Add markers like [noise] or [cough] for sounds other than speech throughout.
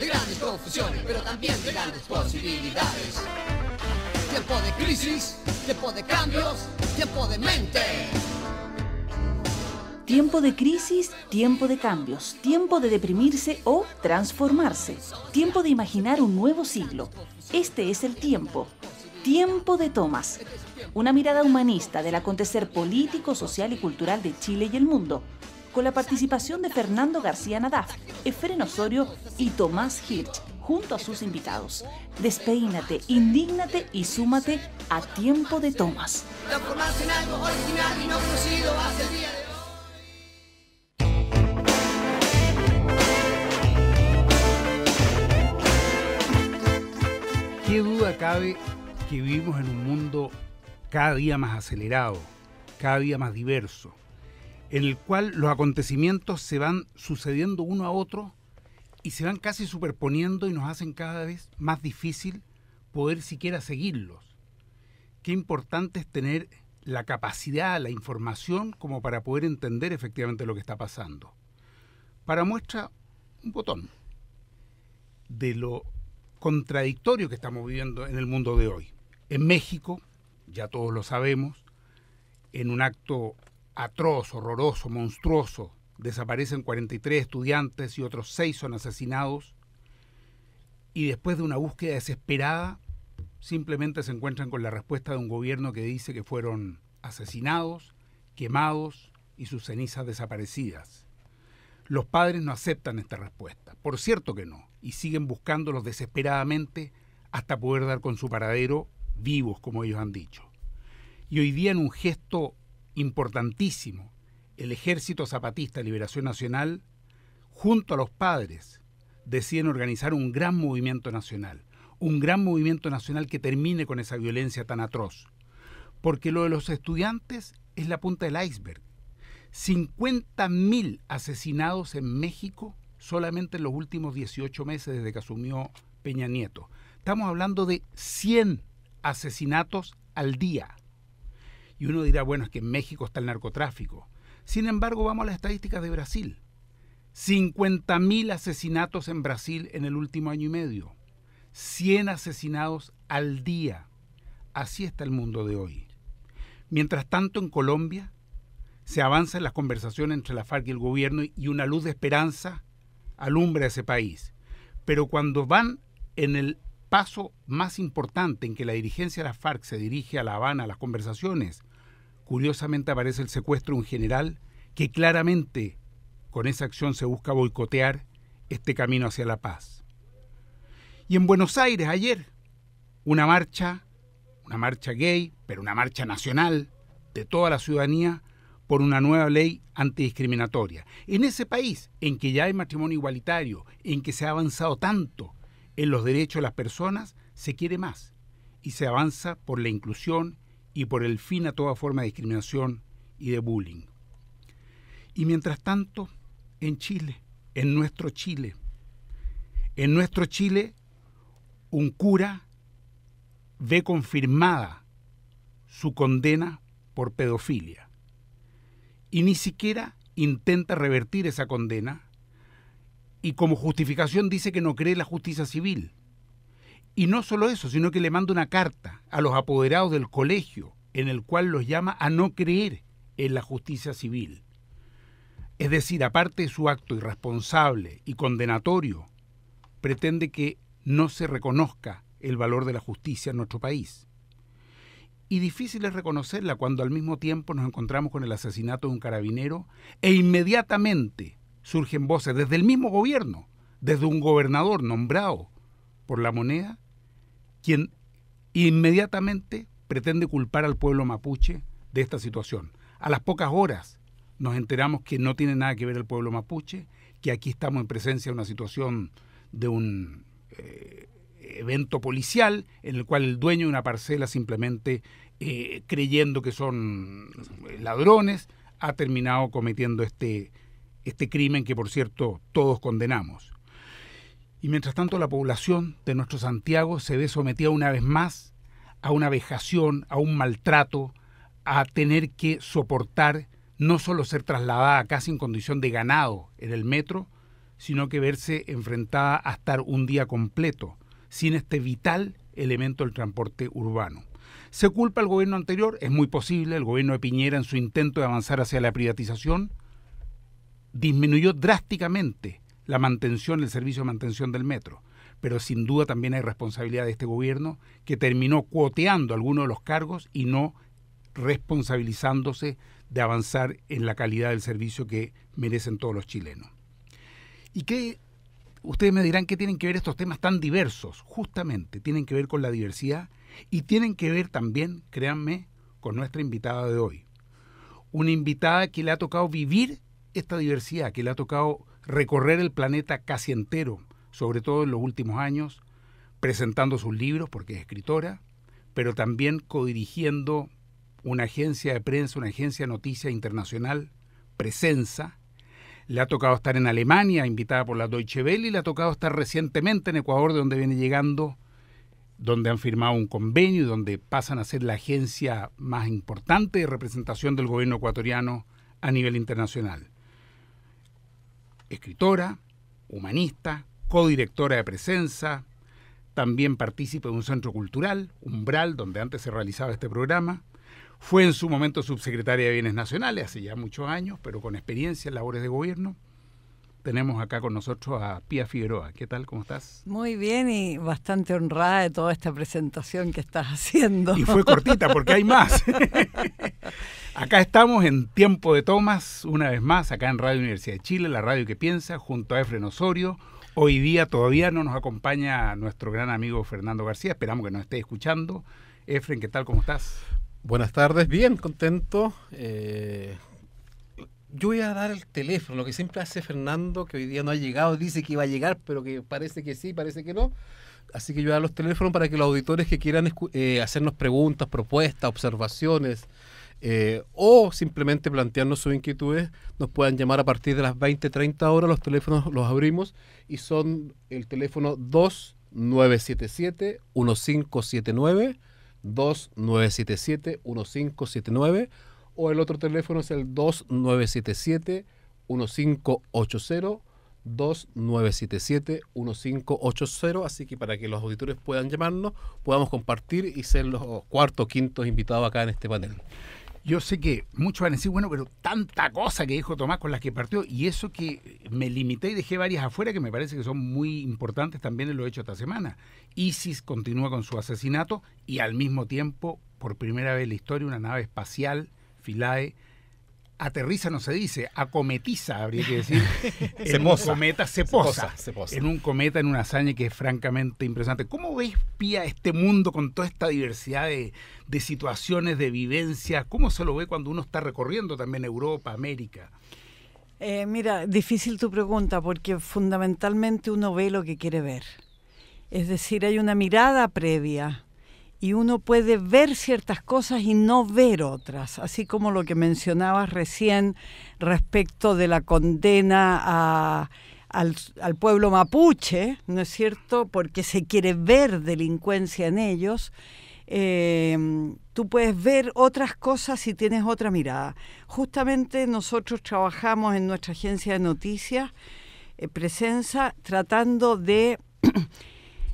de grandes confusiones, pero también de grandes posibilidades. Tiempo de crisis, tiempo de cambios, tiempo de mente. Tiempo de crisis, tiempo de cambios, tiempo de deprimirse o transformarse, tiempo de imaginar un nuevo siglo. Este es el tiempo. Tiempo de Tomás, una mirada humanista del acontecer político, social y cultural de Chile y el mundo, con la participación de Fernando García Nadaf, Efren Osorio y Tomás Hirsch, junto a sus invitados. Despeínate, indígnate y súmate a Tiempo de Tomas. Qué duda cabe que vivimos en un mundo cada día más acelerado, cada día más diverso, en el cual los acontecimientos se van sucediendo uno a otro y se van casi superponiendo y nos hacen cada vez más difícil poder siquiera seguirlos. Qué importante es tener la capacidad, la información como para poder entender efectivamente lo que está pasando. Para muestra un botón de lo contradictorio que estamos viviendo en el mundo de hoy. En México, ya todos lo sabemos, en un acto atroz, horroroso, monstruoso. Desaparecen 43 estudiantes y otros 6 son asesinados. Y después de una búsqueda desesperada, simplemente se encuentran con la respuesta de un gobierno que dice que fueron asesinados, quemados y sus cenizas desaparecidas. Los padres no aceptan esta respuesta, por cierto que no, y siguen buscándolos desesperadamente hasta poder dar con su paradero vivos, como ellos han dicho. Y hoy día en un gesto importantísimo, el Ejército Zapatista Liberación Nacional, junto a los padres, deciden organizar un gran movimiento nacional, un gran movimiento nacional que termine con esa violencia tan atroz. Porque lo de los estudiantes es la punta del iceberg. 50.000 asesinados en México solamente en los últimos 18 meses desde que asumió Peña Nieto. Estamos hablando de 100 asesinatos al día. Y uno dirá, bueno, es que en México está el narcotráfico. Sin embargo, vamos a las estadísticas de Brasil. 50.000 asesinatos en Brasil en el último año y medio. 100 asesinados al día. Así está el mundo de hoy. Mientras tanto, en Colombia se avanza en las conversaciones entre la FARC y el gobierno y una luz de esperanza alumbra ese país. Pero cuando van en el paso más importante en que la dirigencia de la FARC se dirige a La Habana, a las conversaciones, curiosamente aparece el secuestro de un general que claramente con esa acción se busca boicotear este camino hacia la paz. Y en Buenos Aires ayer, una marcha, una marcha gay, pero una marcha nacional de toda la ciudadanía por una nueva ley antidiscriminatoria. En ese país en que ya hay matrimonio igualitario, en que se ha avanzado tanto en los derechos de las personas, se quiere más y se avanza por la inclusión y por el fin a toda forma de discriminación y de bullying. Y mientras tanto, en Chile, en nuestro Chile, en nuestro Chile, un cura ve confirmada su condena por pedofilia y ni siquiera intenta revertir esa condena y como justificación dice que no cree la justicia civil. Y no solo eso, sino que le manda una carta a los apoderados del colegio en el cual los llama a no creer en la justicia civil. Es decir, aparte de su acto irresponsable y condenatorio, pretende que no se reconozca el valor de la justicia en nuestro país. Y difícil es reconocerla cuando al mismo tiempo nos encontramos con el asesinato de un carabinero e inmediatamente surgen voces desde el mismo gobierno, desde un gobernador nombrado por la moneda, quien inmediatamente pretende culpar al pueblo mapuche de esta situación. A las pocas horas nos enteramos que no tiene nada que ver el pueblo mapuche, que aquí estamos en presencia de una situación de un eh, evento policial en el cual el dueño de una parcela simplemente eh, creyendo que son ladrones ha terminado cometiendo este, este crimen que por cierto todos condenamos. Y mientras tanto la población de nuestro Santiago se ve sometida una vez más a una vejación, a un maltrato, a tener que soportar no solo ser trasladada casi en condición de ganado en el metro, sino que verse enfrentada a estar un día completo sin este vital elemento del transporte urbano. ¿Se culpa al gobierno anterior? Es muy posible, el gobierno de Piñera en su intento de avanzar hacia la privatización disminuyó drásticamente la mantención, el servicio de mantención del metro. Pero sin duda también hay responsabilidad de este gobierno que terminó cuoteando algunos de los cargos y no responsabilizándose de avanzar en la calidad del servicio que merecen todos los chilenos. ¿Y que, Ustedes me dirán que tienen que ver estos temas tan diversos, justamente, tienen que ver con la diversidad y tienen que ver también, créanme, con nuestra invitada de hoy. Una invitada que le ha tocado vivir esta diversidad, que le ha tocado recorrer el planeta casi entero, sobre todo en los últimos años, presentando sus libros porque es escritora, pero también codirigiendo una agencia de prensa, una agencia de noticias internacional, Presenza. Le ha tocado estar en Alemania, invitada por la Deutsche Welle, y le ha tocado estar recientemente en Ecuador, de donde viene llegando, donde han firmado un convenio y donde pasan a ser la agencia más importante de representación del gobierno ecuatoriano a nivel internacional escritora, humanista, codirectora de presencia, también partícipe de un centro cultural, Umbral, donde antes se realizaba este programa. Fue en su momento subsecretaria de Bienes Nacionales, hace ya muchos años, pero con experiencia en labores de gobierno tenemos acá con nosotros a Pía Figueroa. ¿Qué tal? ¿Cómo estás? Muy bien y bastante honrada de toda esta presentación que estás haciendo. Y fue cortita porque hay más. [laughs] acá estamos en Tiempo de Tomas, una vez más, acá en Radio Universidad de Chile, la radio que piensa, junto a Efren Osorio. Hoy día todavía no nos acompaña nuestro gran amigo Fernando García, esperamos que nos esté escuchando. Efren, ¿qué tal? ¿Cómo estás? Buenas tardes, bien, contento. Eh, yo voy a dar el teléfono, lo que siempre hace Fernando, que hoy día no ha llegado, dice que iba a llegar, pero que parece que sí, parece que no. Así que yo voy a dar los teléfonos para que los auditores que quieran eh, hacernos preguntas, propuestas, observaciones eh, o simplemente plantearnos sus inquietudes, nos puedan llamar a partir de las 20, 30 horas. Los teléfonos los abrimos y son el teléfono 2977-1579, 2977-1579 o el otro teléfono es el 2977-1580. 2977-1580, así que para que los auditores puedan llamarnos, podamos compartir y ser los cuartos o quintos invitados acá en este panel. Yo sé que muchos van a decir, bueno, pero tanta cosa que dijo Tomás con las que partió, y eso que me limité y dejé varias afuera que me parece que son muy importantes también en lo hecho esta semana. ISIS continúa con su asesinato y al mismo tiempo, por primera vez en la historia, una nave espacial filae, aterriza no se dice, acometiza, habría que decir. [laughs] se cometa se posa, En un cometa, en una hazaña que es francamente impresionante. ¿Cómo ves, Pía, este mundo con toda esta diversidad de, de situaciones, de vivencias? ¿Cómo se lo ve cuando uno está recorriendo también Europa, América? Eh, mira, difícil tu pregunta porque fundamentalmente uno ve lo que quiere ver. Es decir, hay una mirada previa y uno puede ver ciertas cosas y no ver otras, así como lo que mencionabas recién respecto de la condena al, pueblo mapuche, ¿no es cierto? Porque se quiere ver delincuencia en ellos. Em, tú puedes ver otras cosas si tienes otra mirada. Justamente nosotros trabajamos en nuestra agencia de noticias, presencia eh, Presenza, tratando de [clears throat] eh,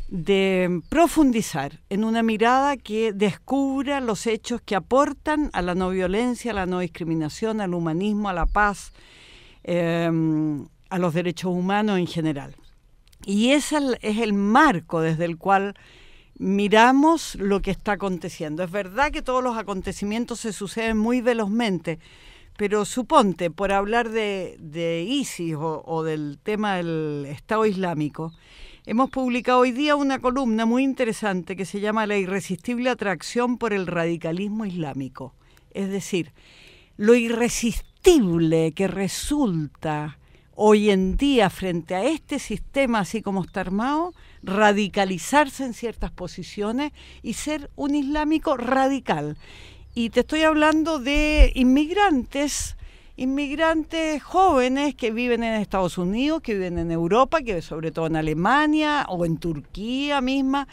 de profundizar en una mirada que descubra los hechos que aportan a la no violencia, a la no discriminación, al humanismo, a la paz, em, a los derechos humanos en general. Y ese es el marco desde el cual miramos lo que está aconteciendo. Es verdad que todos los acontecimientos se suceden muy velozmente, pero suponte, por hablar de, ISIS o del tema del Estado Islámico, Hemos publicado hoy día una columna muy interesante que se llama La irresistible atracción por el radicalismo islámico. Es decir, lo irresistible que resulta hoy en día frente a este sistema así como está armado, radicalizarse en ciertas posiciones y ser un islámico radical. Y te estoy hablando de inmigrantes inmigrantes jóvenes que viven en Estados Unidos, que viven en Europa, que sobre todo en Alemania o en Turquía misma,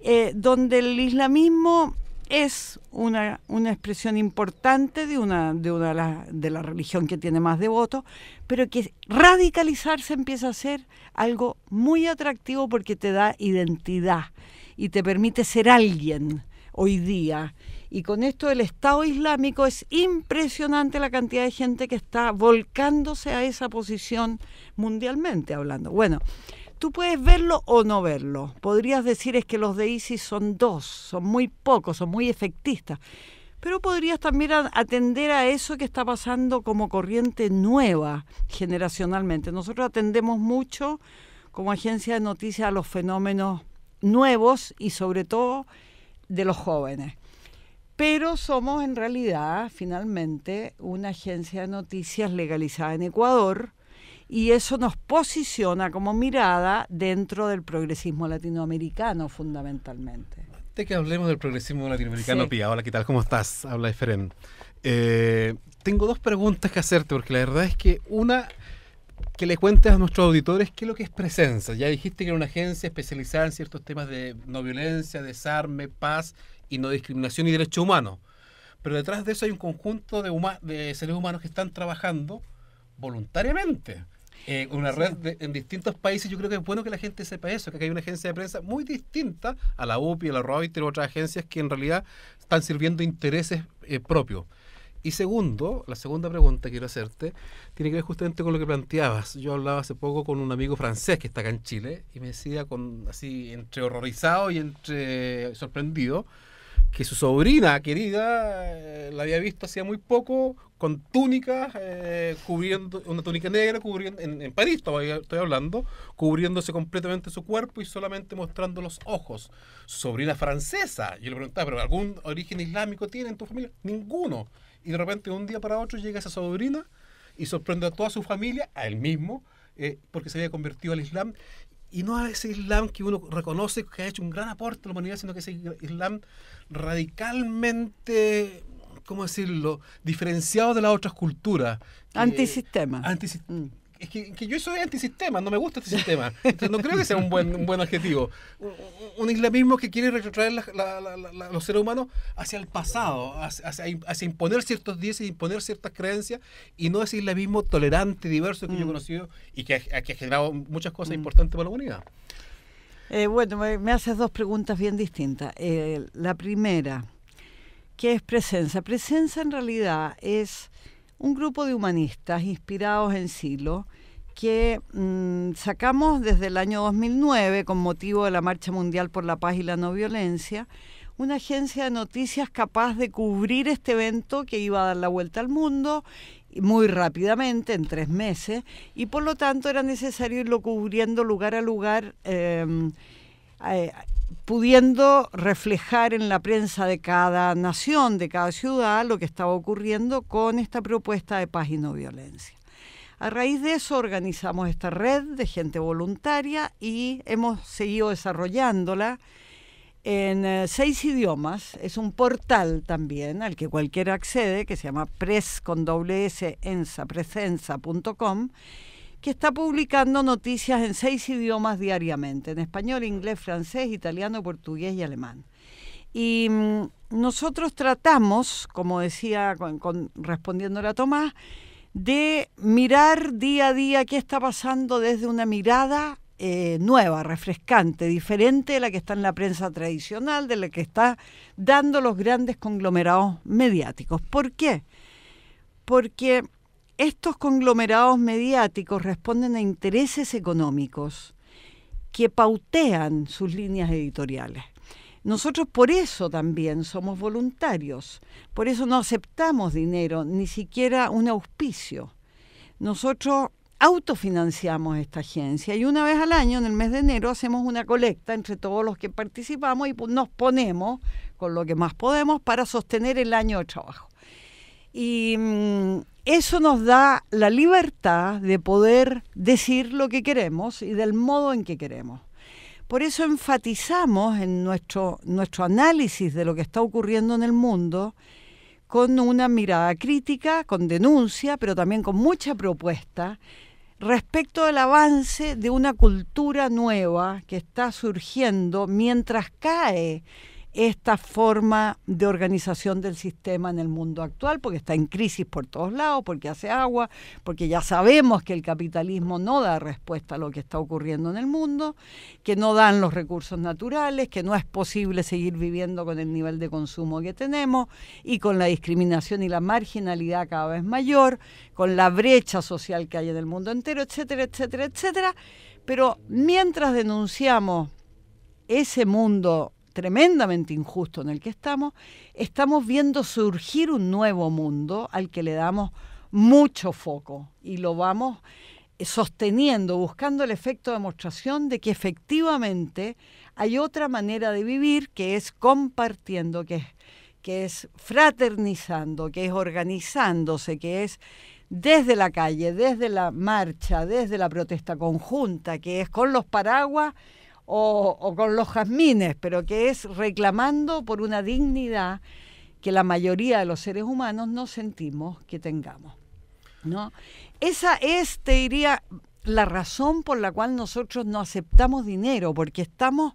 eh, donde el islamismo es una, una expresión importante de una, de una de de la religión que tiene más devotos, pero que radicalizarse empieza a ser algo muy atractivo porque te da identidad y te permite ser alguien hoy día. Y con esto el Estado Islámico es impresionante la cantidad de gente que está volcándose a esa posición mundialmente hablando. Bueno, tú puedes verlo o no verlo. Podrías decir es que los de ISIS son dos, son muy pocos, son muy efectistas. Pero podrías también atender a eso que está pasando como corriente nueva generacionalmente. Nosotros atendemos mucho como agencia de noticias a los fenómenos nuevos y sobre todo de los jóvenes. Pero somos en realidad, finalmente, una agencia de noticias legalizada en Ecuador y eso nos posiciona como mirada dentro del progresismo latinoamericano, fundamentalmente. De que hablemos del progresismo latinoamericano, Pia, Hola, ¿qué tal? ¿Cómo estás? Habla diferente eh, tengo dos preguntas que hacerte, porque la verdad es que una que le cuentes a nuestros auditores qué es lo que es Presencia. Ya dijiste que era una agencia especializada en ciertos temas de no violencia, desarme, paz y no discriminación y derechos humanos. Pero detrás de eso hay un conjunto de, seres humanos que están trabajando voluntariamente. Eh, una red en distintos países, yo creo que es bueno que la gente sepa eso, que hay una agencia de prensa muy distinta a la UPI, a la Reuters, otras agencias que en realidad están sirviendo intereses eh, propios. Y segundo, la segunda pregunta que quiero hacerte tiene que ver justamente con lo que planteabas. Yo hablaba hace poco con un amigo francés que está acá en Chile y me decía con así entre horrorizado y entre sorprendido que su sobrina querida eh, la había visto hacía muy poco con túnicas eh, cubriendo una túnica negra cubriendo en, París todavía estoy hablando cubriéndose completamente su cuerpo y solamente mostrando los ojos su sobrina francesa yo le preguntaba pero algún origen islámico tiene en tu familia ninguno y de repente un día para otro llega esa sobrina y sorprende a toda su familia, a él mismo, eh, porque se había convertido al Islam. Y no a ese Islam que uno reconoce que ha hecho un gran aporte a la humanidad, sino que ese Islam radicalmente ¿cómo decirlo?, diferenciado de las otras culturas. Antisistema. antisistema. Mm es que, yo soy antisistema, no me gusta este sistema. no creo que sea un buen, buen adjetivo. Un, islamismo que quiere retrotraer los seres humanos hacia el pasado, hacia, imponer ciertos dioses, imponer ciertas creencias, y no ese islamismo tolerante, diverso que yo he mm. conocido y que, ha, generado muchas cosas mm. importantes para la humanidad. Eh, bueno, me, haces dos preguntas bien distintas. Eh, la primera, ¿qué es presencia? Presencia en realidad es un grupo de humanistas inspirados en Silo que mm, sacamos desde el año 2009 con motivo de la Marcha Mundial por la Paz y la No Violencia, una agencia de noticias capaz de cubrir este evento que iba a dar la vuelta al mundo muy rápidamente, en tres meses, y por lo tanto era necesario irlo cubriendo lugar a lugar. Em, eh, pudiendo reflejar en la prensa de cada nación, de cada ciudad, lo que estaba ocurriendo con esta propuesta de paz y no violencia. A raíz de eso organizamos esta red de gente voluntaria y hemos seguido desarrollándola en eh, seis idiomas. Es un portal también al que cualquiera accede, que se llama pres con que está publicando noticias en seis idiomas diariamente, en español, inglés, francés, italiano, portugués y alemán. Y mm, nosotros tratamos, como decía con, respondiéndole a Tomás, de mirar día a día qué está pasando desde una mirada eh, nueva, refrescante, diferente de la que está en la prensa tradicional, de la que está dando los grandes conglomerados mediáticos. ¿Por qué? Porque estos conglomerados mediáticos responden a intereses económicos que pautean sus líneas editoriales. Nosotros por eso también somos voluntarios, por eso no aceptamos dinero, ni siquiera un auspicio. Nosotros autofinanciamos esta agencia y una vez al año, en el mes de enero, hacemos una colecta entre todos los que participamos y nos ponemos con lo que más podemos para sostener el año de trabajo. Y mm, eso nos da la libertad de poder decir lo que queremos y del modo en que queremos. Por eso enfatizamos en nuestro, análisis de lo que está ocurriendo en el mundo con una mirada crítica, con denuncia, pero también con mucha propuesta respecto al avance de una cultura nueva que está surgiendo mientras cae esta forma de organización del sistema en el mundo actual, porque está en crisis por todos lados, porque hace agua, porque ya sabemos que el capitalismo no da respuesta a lo que está ocurriendo en el mundo, que no dan los recursos naturales, que no es posible seguir viviendo con el nivel de consumo que tenemos y con la discriminación y la marginalidad cada vez mayor, con la brecha social que hay en el mundo entero, etcétera, etcétera, etcétera. Pero mientras denunciamos ese mundo tremendamente injusto en el que estamos, estamos viendo surgir un nuevo mundo al que le damos mucho foco y lo vamos eh, sosteniendo, buscando el efecto de demostración de que efectivamente hay otra manera de vivir que es compartiendo, que es, que es fraternizando, que es organizándose, que es desde la calle, desde la marcha, desde la protesta conjunta, que es con los paraguas o, con los jazmines, pero que es reclamando por una dignidad que la mayoría de los seres humanos no sentimos que tengamos. ¿no? Esa es, te diría, la razón por la cual nosotros no aceptamos dinero, porque estamos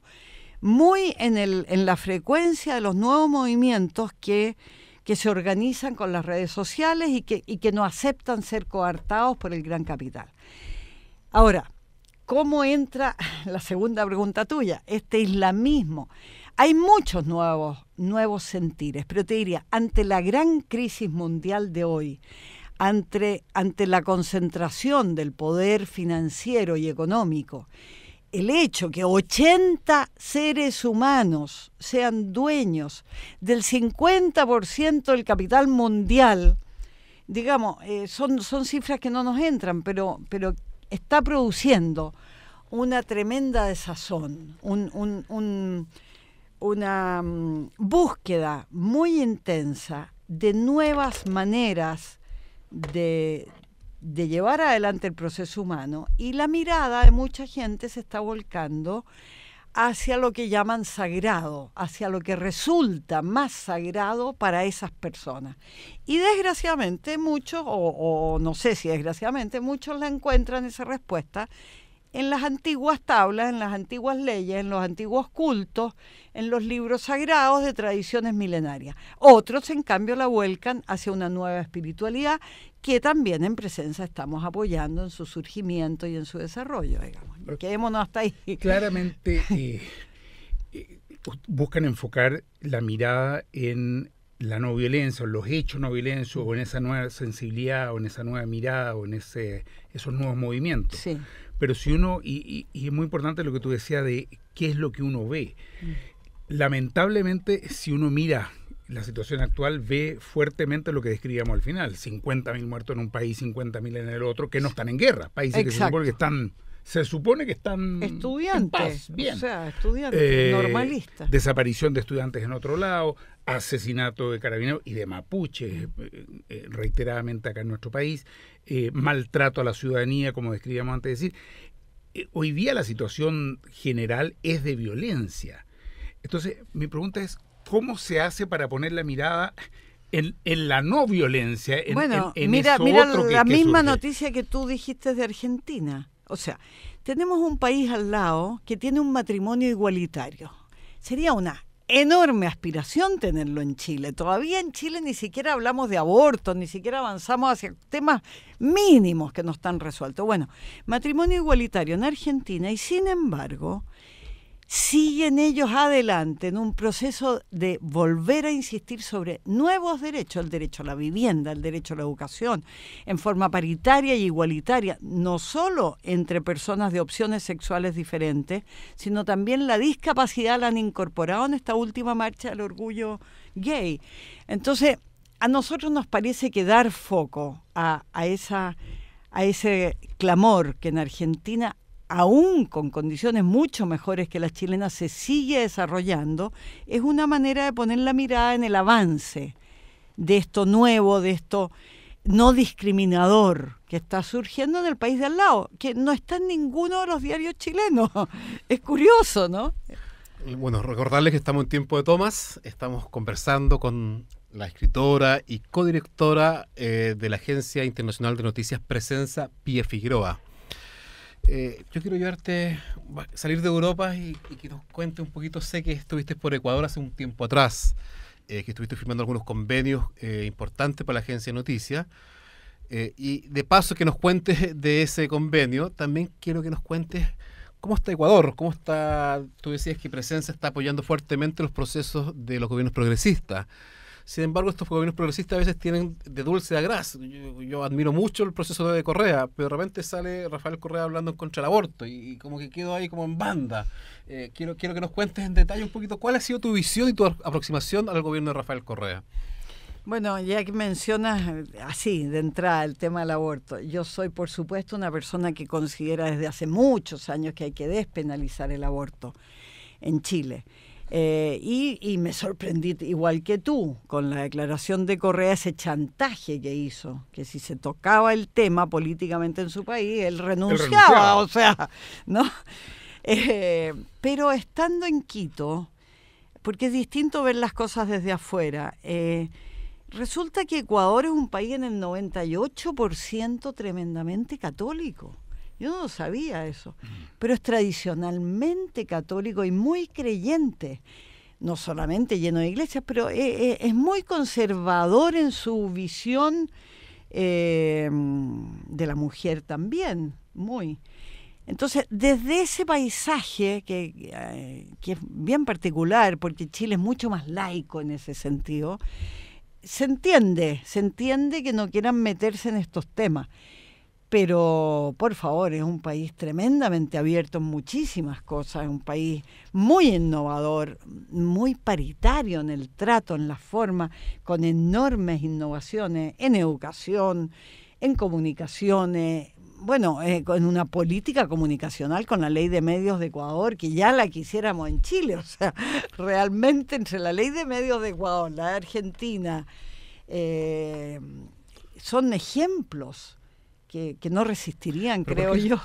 muy en, la frecuencia de los nuevos movimientos que, que se organizan con las redes sociales y que, y que no aceptan ser coartados por el gran capital. Ahora, ¿Cómo entra [laughs] la segunda pregunta tuya? Este islamismo. Hay muchos nuevos, nuevos sentires, pero te diría, ante la gran crisis mundial de hoy, ante, ante la concentración del poder financiero y económico, el hecho que 80 seres humanos sean dueños del 50% del capital mundial, digamos, eh, son, son cifras que no nos entran, pero, pero está produciendo una tremenda desazón, una mm, búsqueda muy intensa de nuevas maneras de, de llevar adelante el proceso humano y la mirada de mucha gente se está volcando hacia lo que llaman sagrado, hacia lo que resulta más sagrado para esas personas. Y desgraciadamente muchos, o, no sé si desgraciadamente muchos la encuentran esa respuesta en las antiguas tablas, en las antiguas leyes, en los antiguos cultos, en los libros sagrados de tradiciones milenarias. Otros, en cambio, la vuelcan hacia una nueva espiritualidad que también en presencia estamos apoyando en su surgimiento y en su desarrollo, digamos. Quedémonos hasta ahí. [laughs] Claramente eh, eh, buscan enfocar la mirada en la no violencia, en los hechos no violentos, o en esa nueva sensibilidad, o en esa nueva mirada, o en ese, esos nuevos movimientos. Sí. Pero si uno, y, es muy importante lo que tú decías de qué es lo que uno ve. Mm. Lamentablemente, si uno mira la situación actual ve fuertemente lo que describíamos al final, 50.000 muertos en un país, 50.000 en el otro, que no están en guerra, países que se supone están se supone que están estudiantes, bien. o sea, estudiantes eh, normalistas. Desaparición de estudiantes en otro lado, asesinato de carabineros y de mapuches eh, eh, reiteradamente acá en nuestro país, eh, maltrato a la ciudadanía, como describíamos antes decir. hoy día la situación general es de violencia. Entonces, mi pregunta es, ¿cómo se hace para poner la mirada en, la no violencia? En, bueno, mira, mira la misma noticia que tú dijiste de Argentina. O sea, tenemos un país al lado que tiene un matrimonio igualitario. Sería una enorme aspiración tenerlo en Chile. Todavía en Chile ni siquiera hablamos de aborto, ni siquiera avanzamos hacia temas mínimos que no están resueltos. Bueno, matrimonio igualitario en Argentina y sin embargo siguen ellos adelante en un proceso de volver a insistir sobre nuevos derechos, el derecho a la vivienda, el derecho a la educación, en forma paritaria y igualitaria, no solo entre personas de opciones sexuales diferentes, sino también la discapacidad la han incorporado en esta última marcha del orgullo gay. Entonces, a nosotros nos parece que dar foco a, a esa a ese clamor que en Argentina aún con condiciones mucho mejores que las chilenas, se sigue desarrollando, es una manera de poner la mirada en el avance de esto nuevo, de esto no discriminador que está surgiendo en el país de al lado, que no está en ninguno de los diarios chilenos. [laughs] Es curioso, ¿no? Bueno, recordarles que estamos en tiempo de tomas, estamos conversando con la escritora y codirectora eh, de la Agencia Internacional de Noticias Presenza, Pie Figueroa. Eh, yo quiero llevarte, salir de Europa y, que nos cuentes un poquito. Sé que estuviste por Ecuador hace un tiempo atrás, eh, que estuviste firmando algunos convenios eh, importantes para la agencia de noticias. y de paso que nos cuentes de ese convenio, también quiero que nos cuentes cómo está Ecuador, cómo está, tú decías que Presencia está apoyando fuertemente los procesos de los gobiernos progresistas. Sin embargo, estos gobiernos progresistas a veces tienen de dulce a gras. Yo, admiro mucho el proceso de Correa, pero de repente sale Rafael Correa hablando en contra del aborto y, como que quedo ahí como en banda. Eh, quiero, quiero que nos cuentes en detalle un poquito cuál ha sido tu visión y tu aproximación al gobierno de Rafael Correa. Bueno, ya que mencionas eh, así de entrada el tema del aborto, yo soy por supuesto una persona que considera desde hace muchos años que hay que despenalizar el aborto en Chile. Eh, y, me sorprendí igual que tú con la declaración de Correa, ese chantaje que hizo, que si se tocaba el tema políticamente en su país, él renunciaba, o sea, ¿no? Eh, pero estando en Quito, porque es distinto ver las cosas desde afuera, eh, resulta que Ecuador es un país en el 98% tremendamente católico. Yo no sabía eso, mm. pero es tradicionalmente católico y muy creyente, no solamente lleno de iglesias, pero e, e, es, muy conservador en su visión em, de la mujer también, muy. Entonces, desde ese paisaje, que, eh, que, es bien particular, porque Chile es mucho más laico en ese sentido, se entiende, se entiende que no quieran meterse en estos temas pero por favor, es un país tremendamente abierto en muchísimas cosas, es un país muy innovador, muy paritario en el trato, en la forma, con enormes innovaciones en educación, en comunicaciones, bueno, en eh, con una política comunicacional con la ley de medios de Ecuador, que ya la quisiéramos en Chile, [laughs] o sea, realmente entre la ley de medios de Ecuador, la de Argentina, eh, son ejemplos que, no resistirían, creo yo.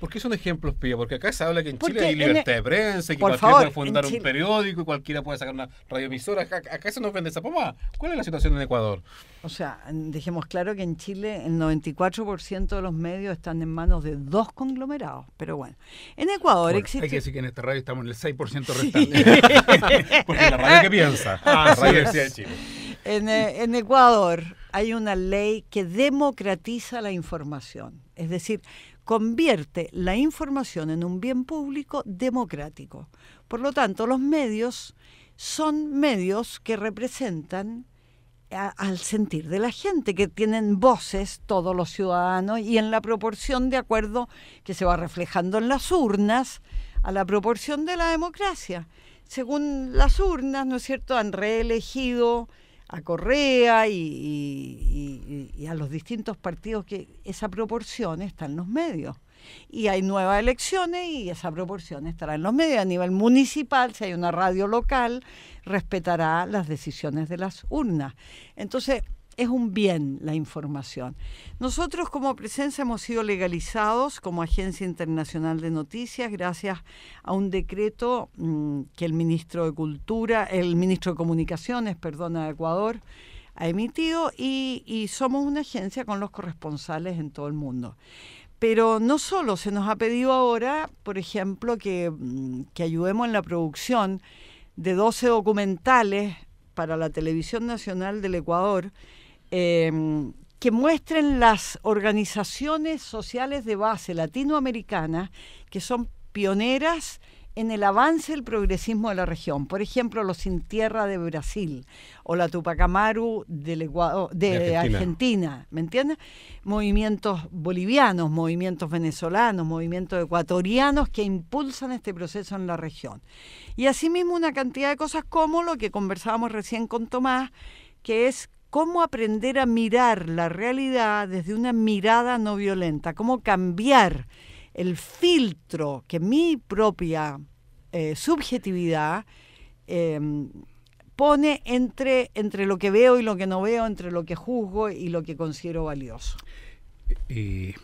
¿Por qué son ejemplos, Pía? Porque acá se habla que en Chile hay libertad de prensa, que cualquiera puede fundar un periódico, y cualquiera puede sacar una radioemisora. Acá, eso se nos vende esa pomada. ¿Cuál es la situación en Ecuador? O sea, dejemos claro que en Chile el 94% de los medios están en manos de dos conglomerados. Pero bueno, en Ecuador existe... Hay que decir que en esta radio estamos en el 6% restante. Sí. [laughs] Porque la radio que piensa. Ah, [laughs] radio de Chile. en eh, Ecuador hay una ley que democratiza la información, es decir, convierte la información en un bien público democrático. Por lo tanto, los medios son medios que representan eh, al sentir de la gente, que tienen voces todos los ciudadanos y en la proporción de acuerdo que se va reflejando en las urnas, a la proporción de la democracia. Según las urnas, ¿no es cierto?, han reelegido a Correa y, a los distintos partidos que esa proporción está en los medios. Y hay nuevas elecciones y esa proporción estará en los medios. A nivel municipal, si hay una radio local, respetará las decisiones de las urnas. Entonces, es un bien la información. Nosotros como presencia hemos sido legalizados como Agencia Internacional de Noticias gracias a un decreto mm, que el ministro de Cultura, el ministro de Comunicaciones, perdona, de Ecuador, ha emitido y, somos una agencia con los corresponsales en todo el mundo. Pero no solo, se nos ha pedido ahora, por ejemplo, que, mm, que ayudemos en la producción de 12 documentales para la Televisión Nacional del Ecuador Em, que muestren las organizaciones sociales de base latinoamericanas que son pioneras en el avance del progresismo de la región. Por ejemplo, los Sin Tierra de Brasil o la Tupacamaru Amaru de, Argentina. Argentina. ¿me entiendes? Movimientos bolivianos, movimientos venezolanos, movimientos ecuatorianos que impulsan este proceso en la región. Y asimismo una cantidad de cosas como lo que conversábamos recién con Tomás, que es cómo aprender a mirar la realidad desde una mirada no violenta, cómo cambiar el filtro que mi propia eh, subjetividad em, pone entre, entre lo que veo y lo que no veo, entre lo que juzgo y lo que considero valioso. Eh, eh,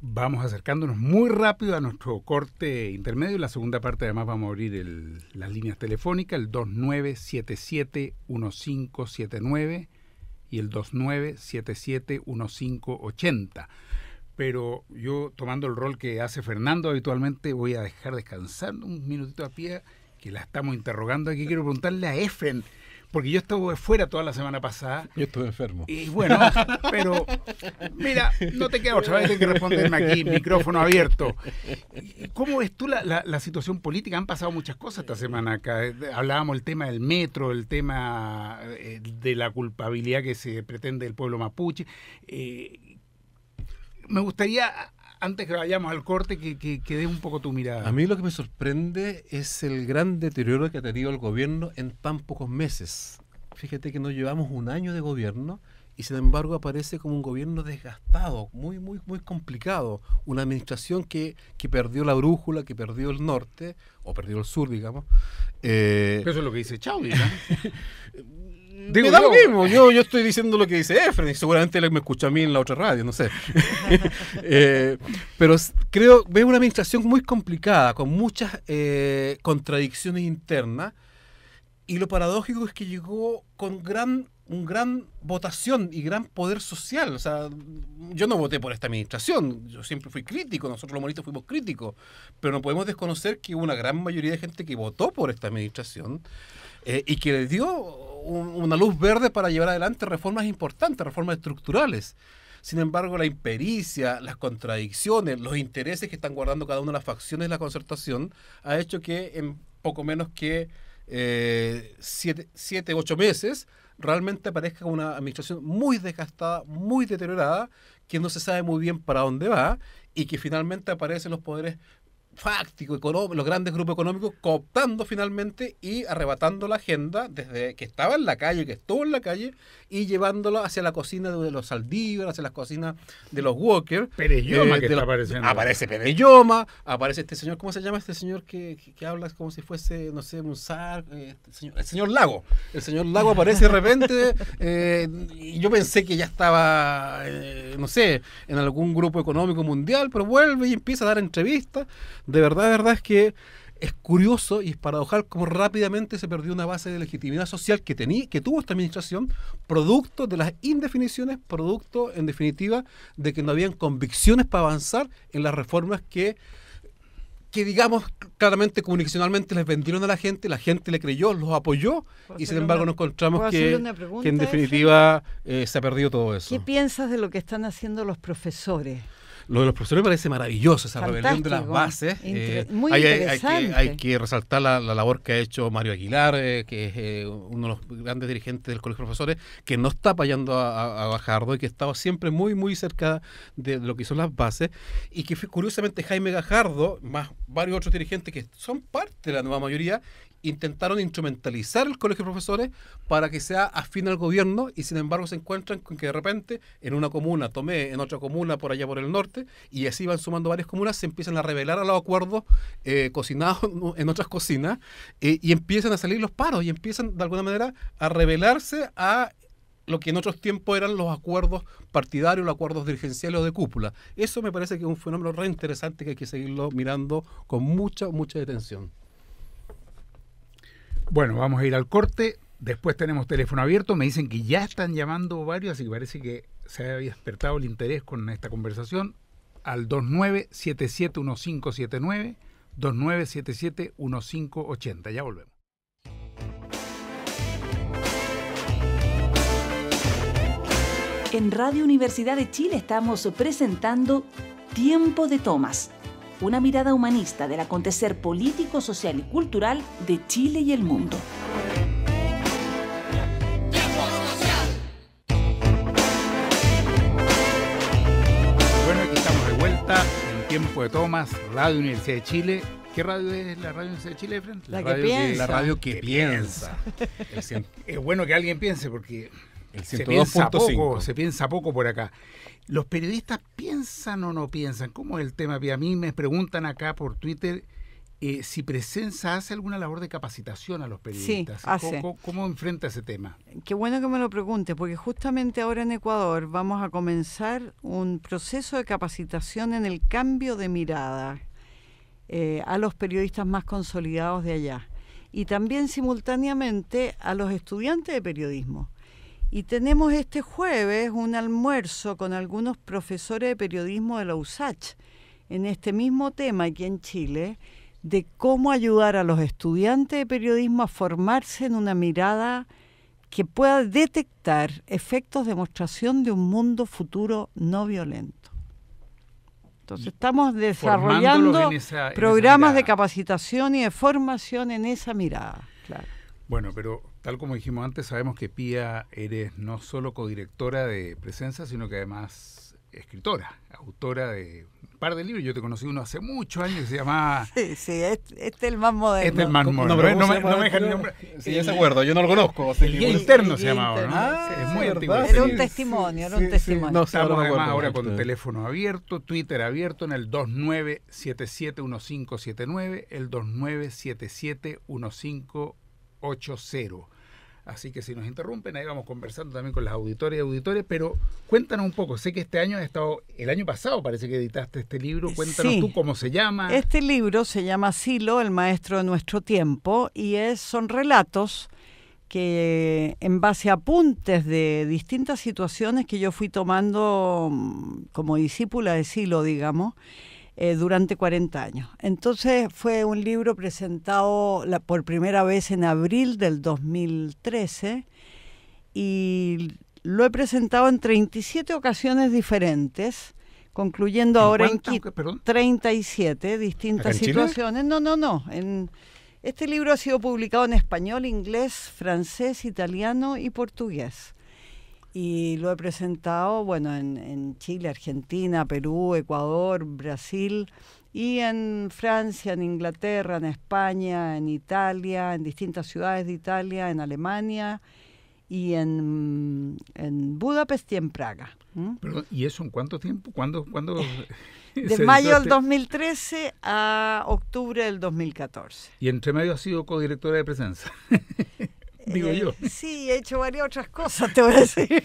Vamos acercándonos muy rápido a nuestro corte intermedio. En la segunda parte, además, vamos a abrir las líneas telefónicas, el 2977-1579 y el 2977-1580. Pero yo, tomando el rol que hace Fernando habitualmente, voy a dejar descansando un minutito a pie, que la estamos interrogando. Aquí quiero preguntarle a Efen porque yo estuve fuera toda la semana pasada. Yo estuve enfermo. Y bueno, pero mira, no te queda otra vez, que responderme aquí, micrófono abierto. ¿Cómo ves tú la, situación política? Han pasado muchas cosas esta semana acá. Eh, hablábamos el tema del metro, el tema eh, de la culpabilidad que se pretende del pueblo mapuche. Eh, me gustaría antes que vayamos al corte, que, que, dé un poco tu mirada. A mí lo que me sorprende es el gran deterioro que ha tenido el gobierno en tan pocos meses. Fíjate que no llevamos un año de gobierno y sin embargo aparece como un gobierno desgastado, muy, muy, muy complicado. Una administración que, perdió la brújula, que perdió el norte, o perdió el sur, digamos. Eh, eso es lo que dice Chávez, ¿no? [laughs] Mm. Digo, lo mismo, yo, yo estoy diciendo lo que dice Efren y seguramente él me escucha a mí en la otra radio, no sé. [laughs] Eh, pero creo, veo una administración muy complicada, con muchas eh, contradicciones internas y lo paradójico es que llegó con gran un gran votación y gran poder social. O sea, yo no voté por esta administración, yo siempre fui crítico, nosotros los monitos fuimos críticos, pero no podemos desconocer que hubo una gran mayoría de gente que votó por esta administración eh, y que le dio una luz verde para llevar adelante reformas importantes, reformas estructurales. Sin embargo, la impericia, las contradicciones, los intereses que están guardando cada una de las facciones de la concertación ha hecho que en poco menos que eh, siete, siete, ocho meses realmente aparezca una administración muy desgastada, muy deteriorada, que no se sabe muy bien para dónde va y que finalmente aparecen los poderes fáctico, los grandes grupos económicos cooptando finalmente y arrebatando la agenda desde que estaba en la calle, que estuvo en la calle, y llevándola hacia la cocina de los Saldívar, hacia las cocinas de los Walker. Pereyoma eh, que está apareciendo. Aparece Pereyoma, aparece este señor, ¿cómo se llama este señor que, que, habla como si fuese, no sé, un eh, este el, señor, Lago. El señor Lago aparece de repente [laughs] eh, y yo pensé que ya estaba, no sé, en algún grupo económico mundial, pero vuelve y empieza a dar entrevistas de verdad, de verdad es que es curioso y es paradojal cómo rápidamente se perdió una base de legitimidad social que, tenía, que tuvo esta administración, producto de las indefiniciones, producto, en definitiva, de que no habían convicciones para avanzar en las reformas que, que digamos, claramente comunicacionalmente les vendieron a la gente, la gente le creyó, los apoyó, y sin embargo nos encontramos que, en definitiva eh, se ha perdido todo eso. ¿Qué piensas de lo que están haciendo los profesores? Lo de los profesores me parece maravilloso, esa rebelión de las bases. Eh, hay, Hay, que, resaltar la, labor que ha hecho Mario Aguilar, eh, que es eh, uno de los grandes dirigentes del Colegio de Profesores, que no está apoyando a, a, Gajardo y que estaba siempre muy, muy cerca de, lo que son las bases. Y que curiosamente Jaime Gajardo, más varios otros dirigentes que son parte de la nueva mayoría, intentaron instrumentalizar el colegio de profesores para que sea afín al gobierno y sin embargo se encuentran con que de repente en una comuna, Tomé, en otra comuna por allá por el norte, y así van sumando varias comunas, se empiezan a revelar a los acuerdos eh, cocinados [laughs] en otras cocinas eh, y empiezan a salir los paros y empiezan de alguna manera a revelarse a lo que en otros tiempos eran los acuerdos partidarios, los acuerdos dirigenciales o de cúpula. Eso me parece que es un fenómeno re interesante que hay que seguirlo mirando con mucha, mucha atención bueno, vamos a ir al corte. Después tenemos teléfono abierto. Me dicen que ya están llamando varios, así que parece que se había despertado el interés con esta conversación. Al 29771579, 29771580. Ya volvemos. En Radio Universidad de Chile estamos presentando Tiempo de Tomás una mirada humanista del acontecer político, social y cultural de Chile y el mundo. Bueno, aquí estamos de vuelta en Tiempo de Tomás, Radio Universidad de Chile. ¿Qué radio es la Radio Universidad de Chile, Fran? La, que radio piensa. Que, la radio que, piensa. es bueno que alguien piense porque se piensa poco, se piensa poco por acá. ¿Los periodistas piensan o no piensan? ¿Cómo es el tema? A mí me preguntan acá por Twitter eh, si Presenza hace alguna labor de capacitación a los periodistas. Sí, ¿Cómo, enfrenta ese tema? Qué bueno que me lo pregunte, porque justamente ahora en Ecuador vamos a comenzar un proceso de capacitación en el cambio de mirada eh, a los periodistas más consolidados de allá y también simultáneamente a los estudiantes de periodismo. Y tenemos este jueves un almuerzo con algunos profesores de periodismo de la USACH en este mismo tema aquí en Chile, de cómo ayudar a los estudiantes de periodismo a formarse en una mirada que pueda detectar efectos de demostración de un mundo futuro no violento. Entonces estamos desarrollando programas de capacitación y de formación en esa mirada. Claro. Bueno, pero Tal como dijimos antes, sabemos que Pía eres no solo codirectora de Presencia, sino que además escritora, autora de un par de libros. Yo te conocí uno hace muchos años que se llamaba... [laughs] Sí, sí, este, es el más moderno. Este es el más moderno. No, me, no este dejan el nombre. Sí, yo se acuerdo, yo no lo conozco. El, interno se llamaba, ¿no? Ah, es muy antiguo. Era un testimonio, era un testimonio. No, Estamos además ahora con teléfono abierto, Twitter abierto en el 29771579, el 29771579. 8.0. Así que si nos interrumpen, ahí vamos conversando también con las auditoras y auditores, pero cuéntanos un poco, sé que este año has estado, el año pasado parece que editaste este libro, eh, cuéntanos tú cómo se llama. Este libro se llama Silo, el maestro de nuestro tiempo, y es, son relatos que en base a apuntes de distintas situaciones que yo fui tomando mm, como discípula de Silo, digamos, eh, durante 40 años. Entonces fue un libro presentado por primera vez en abril del 2013 y lo he presentado en 37 ocasiones diferentes concluyendo ahora en 37 distintas situaciones. No, no, no. este libro ha sido publicado en español, inglés, francés, italiano y portugués y lo he presentado bueno, en, Chile, Argentina, Perú, Ecuador, Brasil y en Francia, en Inglaterra, en España, en Italia, en distintas ciudades de Italia, en Alemania y en, Budapest y en Praga. ¿Y eso en cuánto tiempo? ¿Cuándo? cuándo eh, [laughs] de mayo del 2013 este? a octubre del 2014. Y entre medio ha sido codirectora de presencia. [laughs] [laughs] Sí, he hecho varias otras cosas, te voy a decir.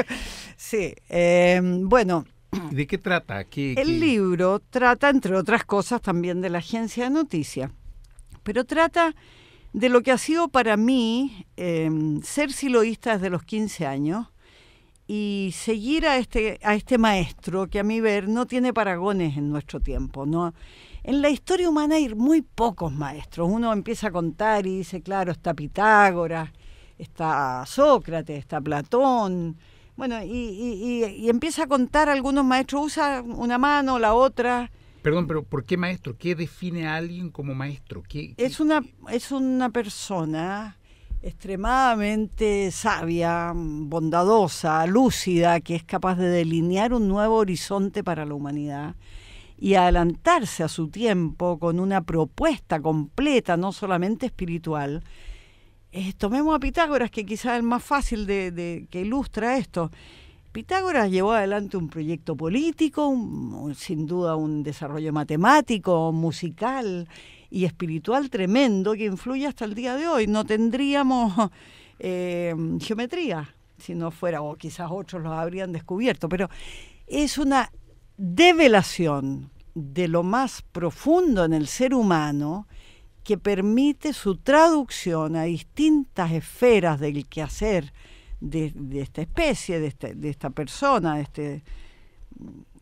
[laughs] sí, eh, bueno. ¿De qué trata? aquí el libro trata, entre otras cosas, también de la agencia de noticias, pero trata de lo que ha sido para mí eh, ser siloísta desde los 15 años y seguir a este, a este maestro que a mi ver no tiene paragones en nuestro tiempo. ¿no? En la historia humana hay muy pocos maestros. Uno empieza a contar y dice, claro, está Pitágoras, está Sócrates, está Platón. Bueno, y, empieza a contar algunos maestros, usa una mano, la otra. Perdón, pero ¿por qué maestro? ¿Qué define a alguien como maestro? es, una, es una persona extremadamente sabia, bondadosa, lúcida, que es capaz de delinear un nuevo horizonte para la humanidad y adelantarse a su tiempo con una propuesta completa, no solamente espiritual. tomemos a Pitágoras, que quizás es el más fácil de, que ilustra esto. Pitágoras llevó adelante un proyecto político, sin duda un desarrollo matemático, musical y espiritual tremendo que influye hasta el día de hoy. No tendríamos [laughs] eh, geometría si no fuera, o quizás otros lo habrían descubierto, pero es una develación de lo más profundo en el ser humano que permite su traducción a distintas esferas del quehacer de, esta especie, de este, esta, persona, este,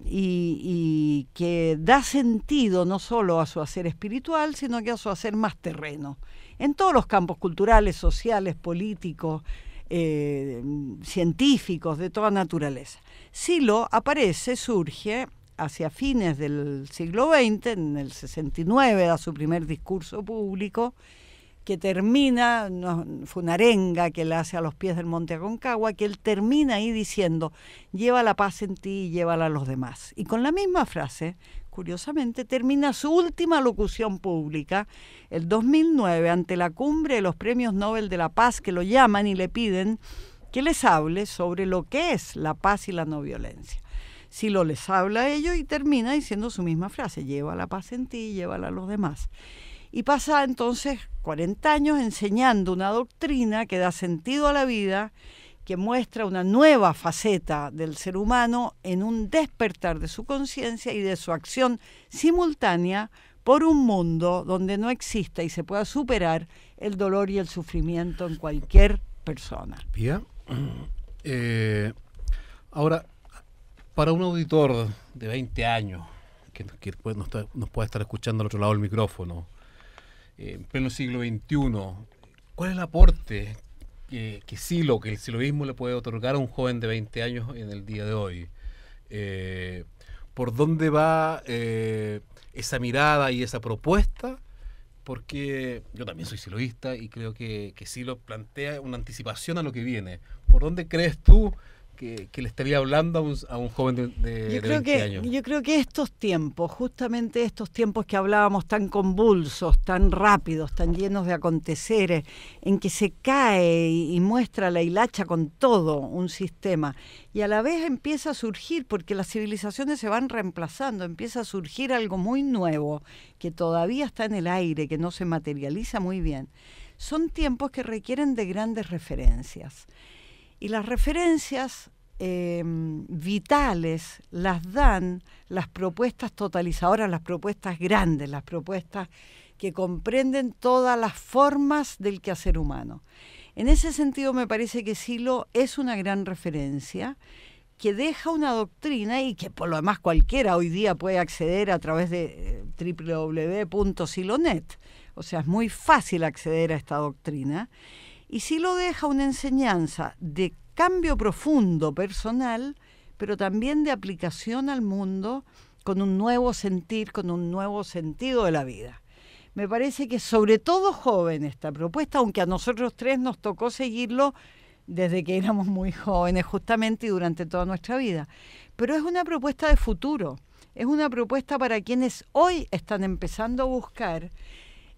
y, que da sentido no solo a su hacer espiritual, sino que a su hacer más terreno, en todos los campos culturales, sociales, políticos, eh, científicos, de toda naturaleza. Silo aparece, surge hacia fines del siglo XX, en el 69 da su primer discurso público, que termina, fue una arenga que le hace a los pies del monte Aconcagua, que él termina ahí diciendo, lleva la paz en ti y llévala a los demás. Y con la misma frase, curiosamente, termina su última locución pública, el 2009, ante la cumbre de los premios Nobel de la Paz, que lo llaman y le piden que les hable sobre lo que es la paz y la no violencia. Si lo les habla a ellos y termina diciendo su misma frase, lleva la paz en ti, llévala a los demás. Y pasa entonces 40 años enseñando una doctrina que da sentido a la vida, que muestra una nueva faceta del ser humano en un despertar de su conciencia y de su acción simultánea por un mundo donde no exista y se pueda superar el dolor y el sufrimiento en cualquier persona. Bien. [clears throat] Eh, ahora, para un auditor de 20 años, que, nos, puede estar escuchando al otro lado del micrófono, eh, en pleno siglo XXI, ¿cuál es el aporte que, Silo, que el siloísmo le puede otorgar a un joven de 20 años en el día de hoy? Eh, ¿Por dónde va esa mirada y esa propuesta? porque yo también soy siloísta y creo que, que Silo plantea una anticipación a lo que viene. ¿Por dónde crees tú que, le estaría hablando a un, joven de, yo creo que, años. Yo creo que estos tiempos, justamente estos tiempos que hablábamos tan convulsos, tan rápidos, tan llenos de aconteceres, en que se cae y muestra la hilacha con todo un sistema, y a la vez empieza a surgir, porque las civilizaciones se van reemplazando, empieza a surgir algo muy nuevo, que todavía está en el aire, que no se materializa muy bien. Son tiempos que requieren de grandes referencias. Y las referencias em, vitales las dan las propuestas totalizadoras, las propuestas grandes, las propuestas que comprenden todas las formas del quehacer humano. En ese sentido me parece que Silo es una gran referencia que deja una doctrina y que por lo demás cualquiera hoy día puede acceder a través de eh, www.silonet. O sea, es muy fácil acceder a esta doctrina y sí lo deja una enseñanza de cambio profundo personal, pero también de aplicación al mundo con un nuevo sentir, con un nuevo sentido de la vida. Me parece que sobre todo joven esta propuesta, aunque a nosotros tres nos tocó seguirlo desde que éramos muy jóvenes justamente y durante toda nuestra vida, pero es una propuesta de futuro, es una propuesta para quienes hoy están empezando a buscar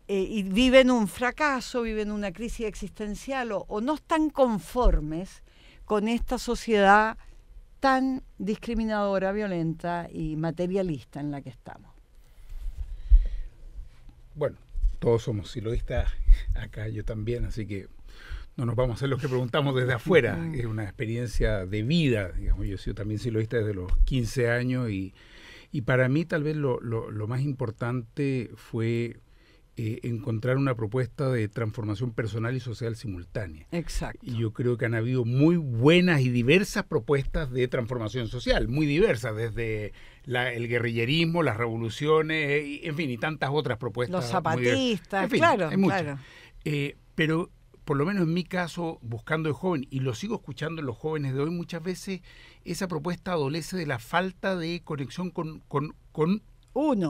eh, viven un fracaso, viven una crisis existencial o, no están conformes con esta sociedad tan discriminadora, violenta y materialista en la que estamos. Bueno, todos somos siloístas acá, yo también, así que no nos vamos a hacer los que preguntamos desde afuera. [laughs] Es una experiencia de vida, digamos. Yo he sido también siloísta desde los 15 años y, para mí tal vez lo más importante fue eh, encontrar una propuesta de transformación personal y social simultánea. Exacto. Y yo creo que han habido muy buenas y diversas propuestas de transformación social, muy diversas, desde el guerrillerismo, las revoluciones, eh, en fin, y tantas otras propuestas. Los zapatistas, claro, claro. Eh, pero por lo menos en mi caso, buscando el joven, y lo sigo escuchando en los jóvenes de hoy, muchas veces esa propuesta adolece de la falta de conexión con, con, con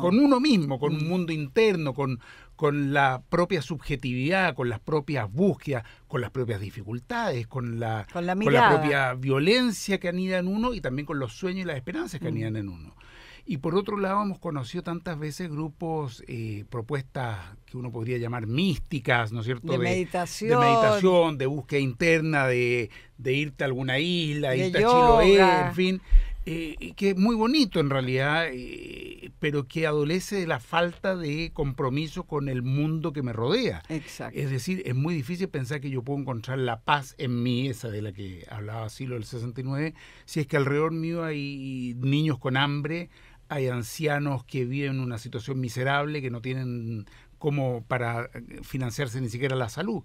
con uno mismo, con un mm. mundo interno, con, con la propia subjetividad, con las propias búsquedas, con las propias dificultades, con la, con la, propia violencia que anida en uno y también con los sueños y las esperanzas que mm. anidan en uno. Y por otro lado, hemos conocido tantas veces grupos, eh, propuestas que uno podría llamar místicas, ¿no es cierto? De, meditación. De meditación, de búsqueda interna, de, irte a alguna isla, irte a Chiloé, en fin. Eh, que es muy bonito en realidad, eh, pero que adolece de la falta de compromiso con el mundo que me rodea. Es decir, es muy difícil pensar que yo puedo encontrar la paz en mí, esa de la que hablaba Silo del 69, si es que alrededor mío hay niños con hambre, hay ancianos que viven una situación miserable, que no tienen como para eh, financiarse ni siquiera la salud.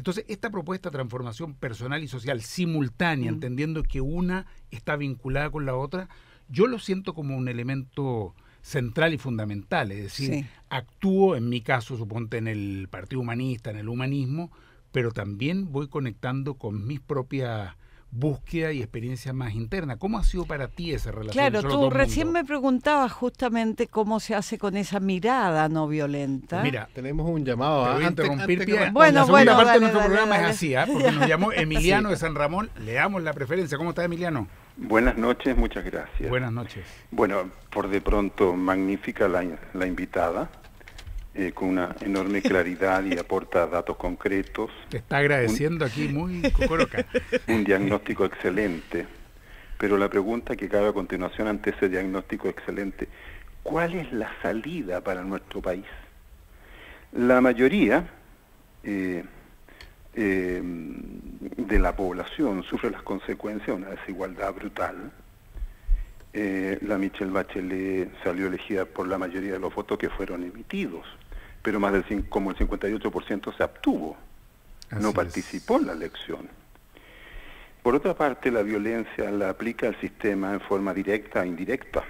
Entonces, esta propuesta de transformación personal y social simultánea, entendiendo que una está vinculada con la otra, yo lo siento como un elemento central y fundamental. Es decir, actúo, en mi caso, suponte en el Partido Humanista, en el humanismo, pero también voy conectando con mis propias búsqueda y experiencia más interna. ¿Cómo ha sido para ti esa relación? Claro, tú recién me preguntabas justamente cómo se hace con esa mirada no violenta. Pues mira, tenemos un llamado ¿ah? a interrumpir. bueno, la parte de nuestro programa es así, ¿ah? porque nos llamó [laughs] Emiliano de San Ramón. Le damos la preferencia. ¿Cómo está Emiliano? Buenas noches, muchas gracias. Buenas noches. Bueno, por de pronto, magnífica la, la invitada. Eh, con una enorme [laughs] claridad y aporta datos concretos. Te está agradeciendo aquí muy Un diagnóstico excelente. Pero la pregunta que cabe a continuación ante ese diagnóstico excelente, ¿cuál es la salida para nuestro país? La mayoría eh, eh, de la población sufre las consecuencias de una desigualdad brutal. la Michelle Bachelet salió elegida por la mayoría de los votos que fueron emitidos pero más del como el 58% se abstuvo, no participó en la elección. Por otra parte, la violencia la aplica el sistema en forma directa e indirecta,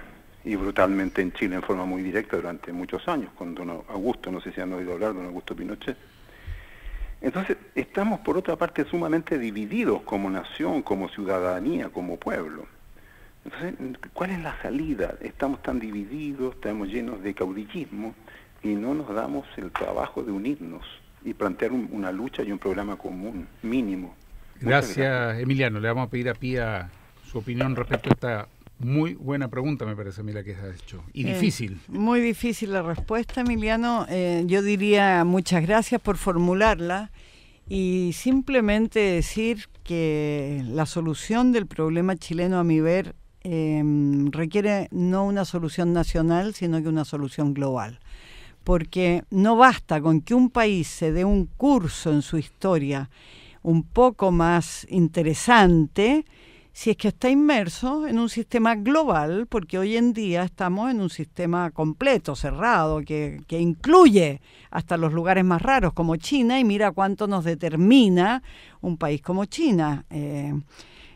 y brutalmente en Chile en forma muy directa durante muchos años, con don Augusto, no sé si han oído hablar, don Augusto Pinochet. Entonces, estamos por otra parte sumamente divididos como nación, como ciudadanía, como pueblo. Entonces, ¿cuál es la salida? Estamos tan divididos, estamos llenos de caudillismo, y no nos damos el trabajo de unirnos y plantear una lucha y un programa común, mínimo. Gracias, Emiliano. Le vamos a pedir a Pía su opinión respecto a esta muy buena pregunta, me parece a mí la que has hecho. Y eh, difícil. Muy difícil la respuesta, Emiliano. Eh, yo diría muchas gracias por formularla y simplemente decir que la solución del problema chileno, a mi ver, em, requiere no una solución nacional, sino que una solución global porque no basta con que un país se dé un curso en su historia un poco más interesante si es que está inmerso en un sistema global, porque hoy en día estamos en un sistema completo, cerrado, que, incluye hasta los lugares más raros como China, y mira cuánto nos determina un país como China. Eh,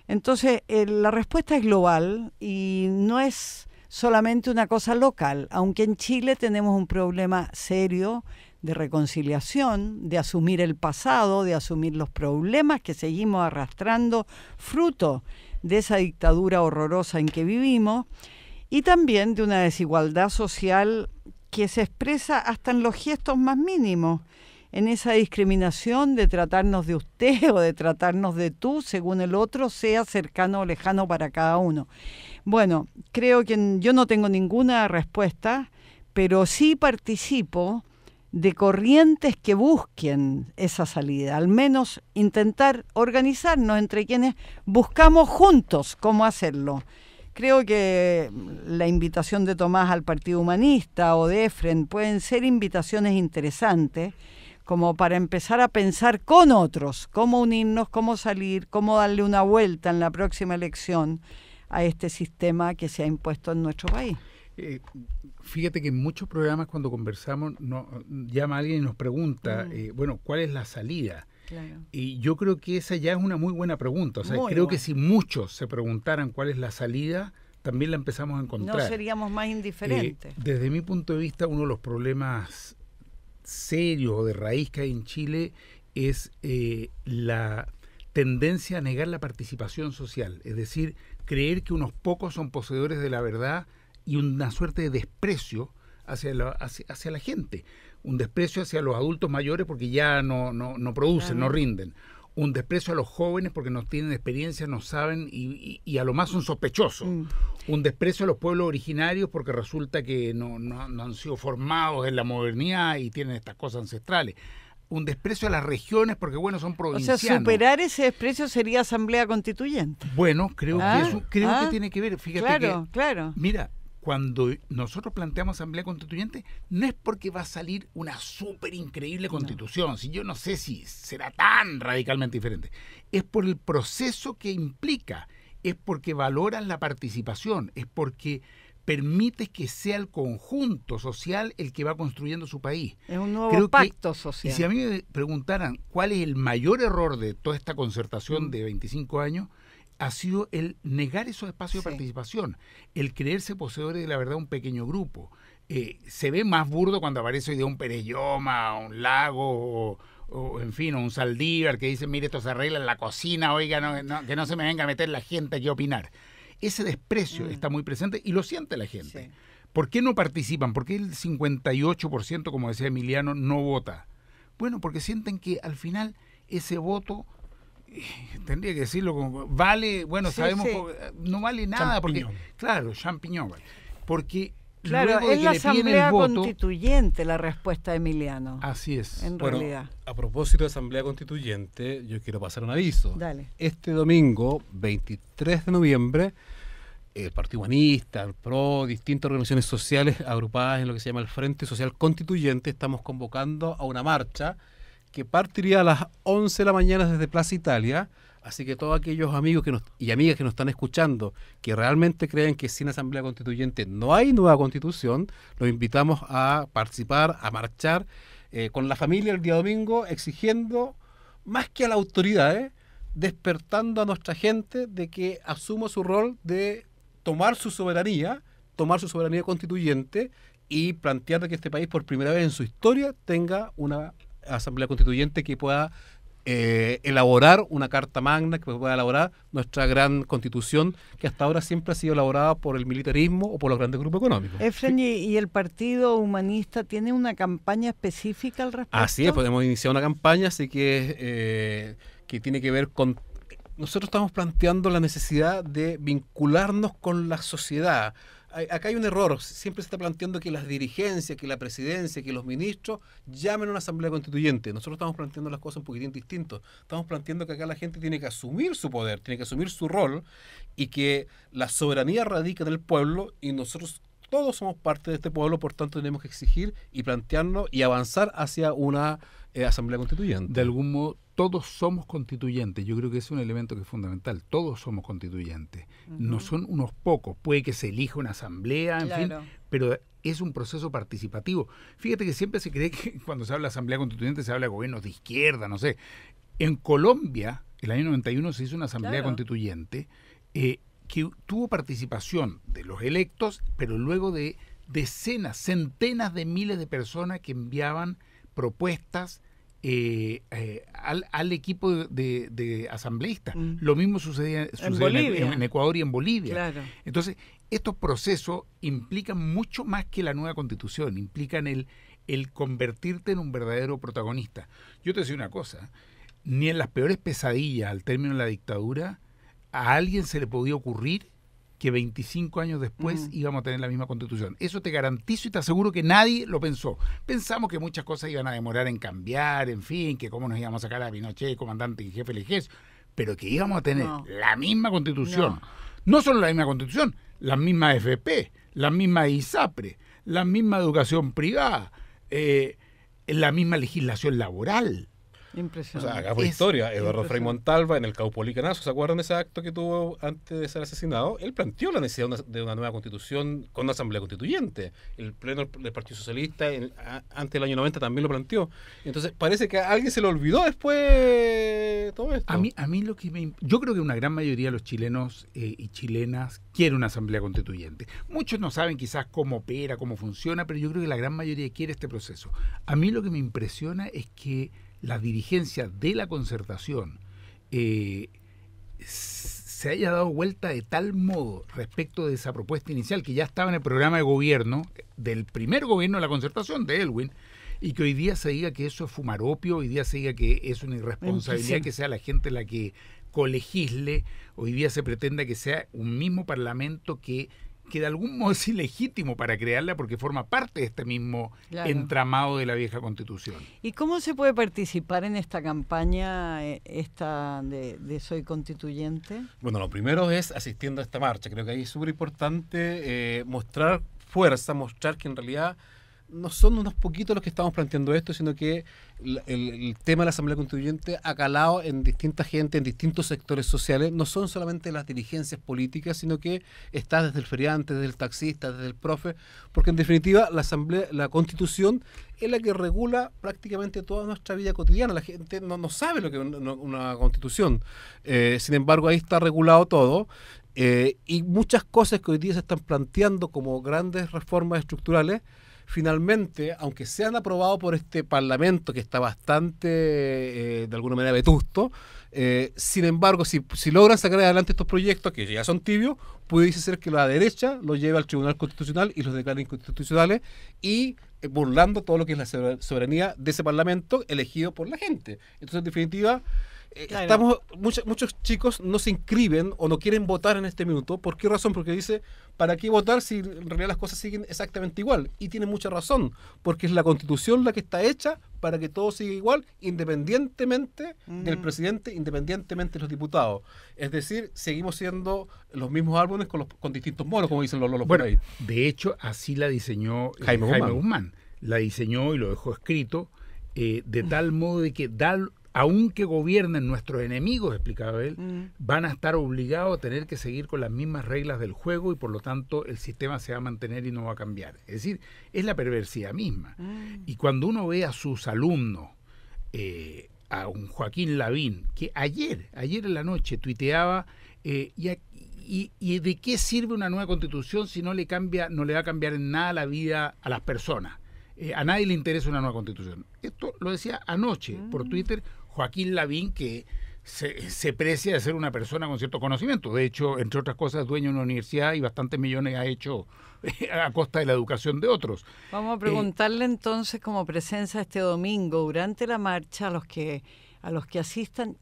entonces, eh, la respuesta es global y no es solamente una cosa local, aunque en Chile tenemos un problema serio de reconciliación, de asumir el pasado, de asumir los problemas que seguimos arrastrando fruto de esa dictadura horrorosa en que vivimos y también de una desigualdad social que se expresa hasta en los gestos más mínimos, en esa discriminación de tratarnos de usted [laughs] o de tratarnos de tú, según el otro sea cercano o lejano para cada uno. Bueno, creo que yo no tengo ninguna respuesta, pero sí participo de corrientes que busquen esa salida, al menos intentar organizarnos entre quienes buscamos juntos cómo hacerlo. Creo que mm, la invitación de Tomás al Partido Humanista o de EFREN pueden ser invitaciones interesantes como para empezar a pensar con otros, cómo unirnos, cómo salir, cómo darle una vuelta en la próxima elección a este sistema que se ha impuesto en nuestro país. Eh, fíjate que en muchos programas cuando conversamos no, llama alguien y nos pregunta, mm. eh, bueno, ¿cuál es la salida? Y yo creo que esa ya es una muy buena pregunta. O sea, creo que si muchos se preguntaran cuál es la salida, también la empezamos a encontrar. No seríamos más eh, indiferentes. desde mi punto de vista, uno de los problemas serios o de raíz que hay en Chile es la tendencia a negar la participación social, es decir, creer que unos pocos son poseedores de la verdad y una suerte de desprecio hacia la, hacia, la gente, un desprecio hacia los adultos mayores porque ya no, no, producen, no rinden, un desprecio a los jóvenes porque no tienen experiencia, no saben y, a lo más son sospechosos, mm. un desprecio a los pueblos originarios porque resulta que no han sido formados en la modernidad y tienen estas cosas ancestrales un desprecio a las regiones porque, bueno, son provincianos. O sea, superar ese desprecio sería asamblea constituyente. Bueno, creo, que, ah, eso, creo que ah. tiene que ver. Fíjate que, claro. Mira, cuando nosotros planteamos asamblea constituyente, no es porque va a salir una súper increíble constitución, si yo no sé si será tan radicalmente diferente, es por el proceso que implica, es porque valoran la participación, es porque permite que sea el conjunto social el que va construyendo su país. Es un nuevo pacto social. Y si a mí me preguntaran cuál es el mayor error de toda esta concertación mm. de 25 años, ha sido el negar esos espacios de participación, el creerse poseedores de la verdad un pequeño grupo. Eh, se ve más burdo cuando aparece hoy de un perelloma, un lago o, en fin, un Saldívar que dice, mire, esto se arregla en la cocina, oiga, no, que no se me venga a meter la gente aquí a opinar ese desprecio mm. está muy presente y lo siente la gente. ¿Por qué no participan? ¿Por qué el 58%, como decía Emiliano, no vota? Bueno, porque sienten que al final ese voto eh, tendría que decirlo como vale, bueno, sabemos, eh, no vale nada, porque, claro, champiñón, porque Claro, es la Asamblea Constituyente la respuesta de Emiliano. Así es. En realidad. A propósito de Asamblea Constituyente, yo quiero pasar un aviso. Dale. Este domingo, 23 de noviembre, el Partido Humanista, el PRO, distintas organizaciones sociales agrupadas en lo que se llama el Frente Social Constituyente, estamos convocando a una marcha que partiría a las 11 de la mañana desde Plaza Italia Así que todos aquellos amigos que nos, y amigas que nos están escuchando, que realmente creen que sin Asamblea Constituyente no hay nueva constitución, los invitamos a participar, a marchar eh, con la familia el día domingo, exigiendo más que a las autoridades, despertando a nuestra gente de que asuma su rol de tomar su soberanía, tomar su soberanía constituyente y plantear que este país por primera vez en su historia tenga una asamblea constituyente que pueda eh, elaborar una carta magna que pueda elaborar nuestra gran constitución que hasta ahora siempre ha sido elaborada por el militarismo o por los grandes grupos económicos. Efren, ¿y, el Partido Humanista tiene una campaña específica al respecto? Así es, podemos iniciar una campaña, así que, eh, que tiene que ver con... Nosotros estamos planteando la necesidad de vincularnos con la sociedad, acá hay un error. Siempre se está planteando que las dirigencias, que la presidencia, que los ministros llamen a una asamblea constituyente. Nosotros estamos planteando las cosas un poquitín distintos. Estamos planteando que acá la gente tiene que asumir su poder, tiene que asumir su rol y que la soberanía radica en el pueblo y nosotros todos somos parte de este pueblo, por tanto tenemos que exigir y plantearnos y avanzar hacia una eh, asamblea constituyente. De algún modo, todos somos constituyentes. Yo creo que es un elemento que es fundamental. Todos somos constituyentes. No son unos pocos. Puede que se elija una asamblea, en fin, pero es un proceso participativo. Fíjate que siempre se cree [laughs] que cuando se habla de asamblea constituyente se habla de gobiernos de izquierda, no sé. En Colombia, el año 91 se hizo una asamblea constituyente. Eh, que tuvo participación de los electos, pero luego de decenas, centenas de miles de personas que enviaban propuestas eh, eh, al, equipo de, asambleístas. Mm. Lo mismo sucedía, en, Ecuador y en Bolivia. Entonces, estos procesos implican mucho más que la nueva constitución, implican el, el convertirte en un verdadero protagonista. Yo te decía una cosa, ni en las peores pesadillas al término de la dictadura ¿A alguien se le podía ocurrir que 25 años después mm. íbamos a tener la misma constitución. Eso te garantizo y te aseguro que nadie lo pensó. Pensamos que muchas cosas iban a demorar en cambiar, en fin, que cómo nos íbamos a sacar a Pinochet, comandante y jefe del ejército, pero que íbamos a tener la misma constitución. No. solo la misma constitución, la misma FP, la misma ISAPRE, la misma educación privada, eh, la misma legislación laboral. Impresionante. O sea, historia. Eduardo Frei Montalva en el Caupolicanazo, ah, ¿se acuerdan de ese acto que tuvo antes de ser asesinado? Él planteó la necesidad de una, nueva constitución con una asamblea constituyente. El pleno del Partido Socialista antes del año 90 también lo planteó. Entonces, parece que a alguien se lo olvidó después todo esto. A mí, a mí lo que Yo creo que una gran mayoría de los chilenos eh, y chilenas quiere una asamblea constituyente. Muchos no saben quizás cómo opera, cómo funciona, pero yo creo que la gran mayoría quiere este proceso. A mí lo que me impresiona es que la dirigencia de la concertación eh, se haya dado vuelta de tal modo respecto de esa propuesta inicial que ya estaba en el programa de gobierno del primer gobierno de la concertación de Elwin y que hoy día se diga que eso es fumar opio, hoy día se diga que es una irresponsabilidad que sea la gente la que colegisle, hoy día se pretenda que sea un mismo parlamento que que de algún modo [laughs] es ilegítimo para crearla porque forma parte de este mismo entramado de la vieja constitución. ¿Y cómo se puede participar en esta campaña eh, esta de, de Soy Constituyente? Bueno, lo primero es asistiendo a esta marcha. Creo que ahí es súper importante eh, mostrar fuerza, mostrar que en realidad no son unos poquitos los que estamos planteando esto, sino que el, tema de la Asamblea Constituyente ha calado en distinta gente, en distintos sectores sociales. No son solamente las dirigencias políticas, sino que está desde el feriante, desde el taxista, desde el profe, porque en definitiva la Asamblea, la Constitución es la que regula prácticamente toda nuestra vida cotidiana. La gente no, sabe lo que es una, Constitución. Eh, sin embargo, ahí está regulado todo. Eh, y muchas cosas que hoy día se están planteando como grandes reformas estructurales finalmente, aunque sean aprobados por este Parlamento que está bastante, eh, de alguna manera, vetusto, eh, sin embargo, si, si, logran sacar adelante estos proyectos, que ya son tibios, pudiese ser que la derecha los lleve al Tribunal Constitucional y los declare inconstitucionales y eh, burlando todo lo que es la soberanía de ese Parlamento elegido por la gente. Entonces, en definitiva... Eh, estamos, muchos, muchos chicos no se inscriben o no quieren votar en este minuto. ¿Por qué razón? Porque dice, ¿para qué votar si en realidad las cosas siguen exactamente igual? Y tiene mucha razón, porque es la constitución la que está hecha para que todo siga igual, independientemente mm. del presidente, independientemente de los diputados. Es decir, seguimos siendo los mismos árboles con, con distintos monos, como dicen los los por ahí. De hecho, así la diseñó eh, Jaime, Guzmán. La diseñó y lo dejó escrito eh, de [clears throat] tal modo de que da aunque gobiernen nuestros enemigos, explicaba él, mm. van a estar obligados a tener que seguir con las mismas reglas del juego y por lo tanto el sistema se va a mantener y no va a cambiar. Es decir, es la perversidad misma. Mm. Y cuando uno ve a sus alumnos, eh, a un Joaquín Lavín, que ayer, ayer en la noche tuiteaba, eh, y, de qué sirve una nueva constitución si no le, cambia, no le va a cambiar en nada la vida a las personas? Eh, a nadie le interesa una nueva constitución. Esto lo decía anoche por mm. Twitter Joaquín Lavín, que se, precia de ser una persona con cierto conocimiento. De hecho, entre otras cosas, dueño de una universidad y bastantes millones ha hecho [laughs] a costa de la educación de otros. Vamos a eh, preguntarle entonces, como presencia este domingo, durante la marcha, a los que, a los que asistan,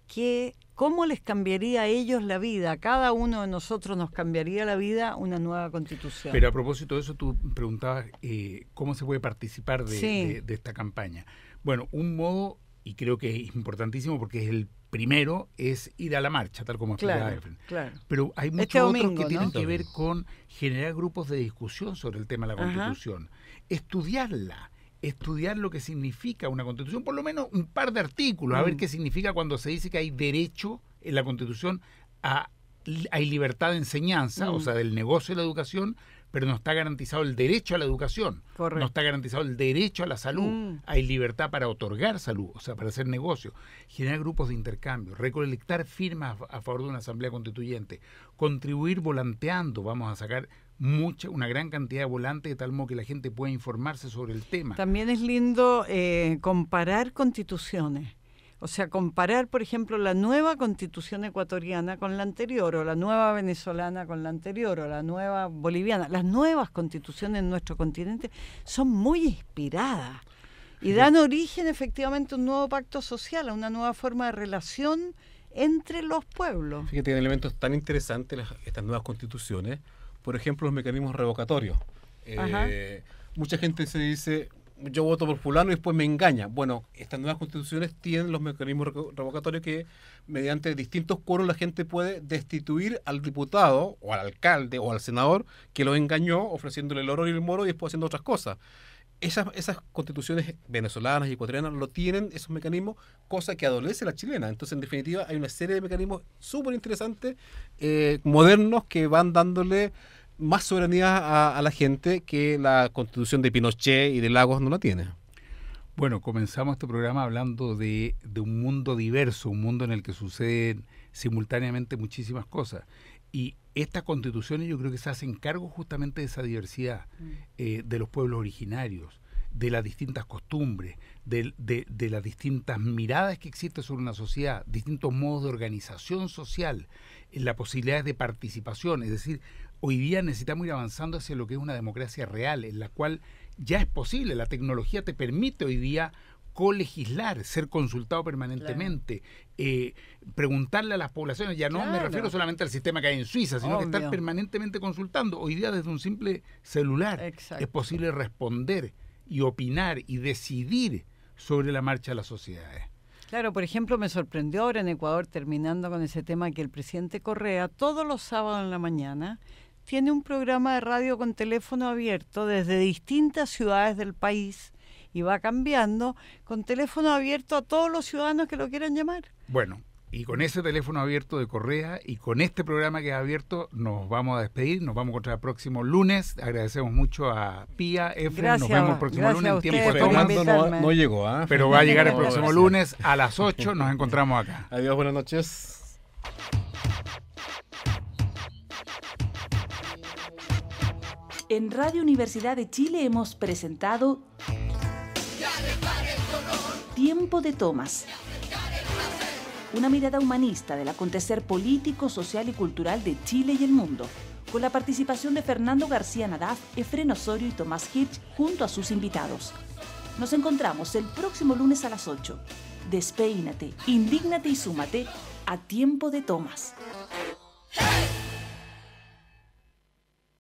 ¿cómo les cambiaría a ellos la vida? A cada uno de nosotros nos cambiaría la vida una nueva constitución. Pero a propósito de eso, tú preguntabas eh, cómo se puede participar de esta campaña. Bueno, un modo y creo que es importantísimo porque es el primero, es ir a la marcha, tal como explicaba claro, Pero hay este muchos otros que tienen que ver con generar grupos de discusión sobre el tema de la Constitución, estudiarla estudiar lo que significa una constitución, por lo menos un par de artículos, a ver mm. qué significa cuando se dice que hay derecho en la constitución a hay libertad de enseñanza, o mm. sea, del negocio de la educación, pero no está garantizado el derecho a la educación, no está garantizado el derecho a la salud, mm. hay libertad para otorgar salud, o sea, para hacer negocio, generar grupos de intercambio, recolectar firmas a favor de una asamblea constituyente, contribuir volanteando, vamos a sacar mucha, una gran cantidad de volantes de tal modo que la gente pueda informarse sobre el tema. También es lindo eh, comparar constituciones. O sea, comparar, por ejemplo, la nueva constitución ecuatoriana con la anterior, o la nueva venezolana con la anterior, o la nueva boliviana. Las nuevas constituciones en nuestro continente son muy inspiradas y dan origen efectivamente a un nuevo pacto social, a una nueva forma de relación entre los pueblos. Fíjate que tienen elementos tan interesantes estas nuevas constituciones, por ejemplo, los mecanismos revocatorios. Eh, mucha gente se dice, yo voto por fulano y después me engaña. Bueno, estas nuevas constituciones tienen los mecanismos revocatorios que mediante distintos cuoros la gente puede destituir al diputado o al alcalde o al senador que lo engañó ofreciéndole el oro y el moro y después haciendo otras cosas. Esas, esas constituciones venezolanas y ecuatorianas lo tienen, esos mecanismos, cosa que adolece la chilena. Entonces, en definitiva, hay una serie de mecanismos súper interesantes, eh, modernos, que van dándole más soberanía a, la gente que la constitución de Pinochet y de Lagos no la tiene. Bueno, comenzamos este programa hablando de, de un mundo diverso, un mundo en el que suceden simultáneamente muchísimas cosas. Y estas constituciones yo creo que se hacen cargo justamente de esa diversidad, mm. eh, de los pueblos originarios, de las distintas costumbres, de, de, las distintas miradas que existen sobre una sociedad, distintos modos de organización social, eh, las posibilidades de participación, es decir, hoy día necesitamos ir avanzando hacia lo que es una democracia real, en la cual ya es posible, la tecnología te permite hoy día colegislar, ser consultado permanentemente, eh, preguntarle a las poblaciones, ya no me refiero solamente al sistema que hay en Suiza, sino que estar permanentemente consultando. Hoy día desde un simple celular es posible responder y opinar y decidir sobre la marcha de las sociedades. Claro, por ejemplo, me sorprendió ahora en Ecuador, terminando con ese tema, que el presidente Correa todos los sábados en la mañana tiene un programa de radio con teléfono abierto desde distintas ciudades del país y va cambiando con teléfono abierto a todos los ciudadanos que lo quieran llamar. Bueno, y con ese teléfono abierto de Correa y con este programa que ha abierto, nos vamos a despedir. Nos vamos a encontrar el próximo lunes. Agradecemos mucho a Pía, Efra, nos vemos el próximo lunes. Tiempo Fernando no, no, llegó, ¿ah? Pero va a llegar el próximo lunes a las 8. Nos encontramos acá. Adiós, buenas noches. en Radio Universidad de Chile hemos presentado Tiempo de Tomás. Una mirada humanista del acontecer político, social y cultural de Chile y el mundo, con la participación de Fernando García Nadaf, Efren Osorio y Tomás Hitch junto a sus invitados. Nos encontramos el próximo lunes a las 8. Despeínate, indígnate y súmate a Tiempo de Tomás.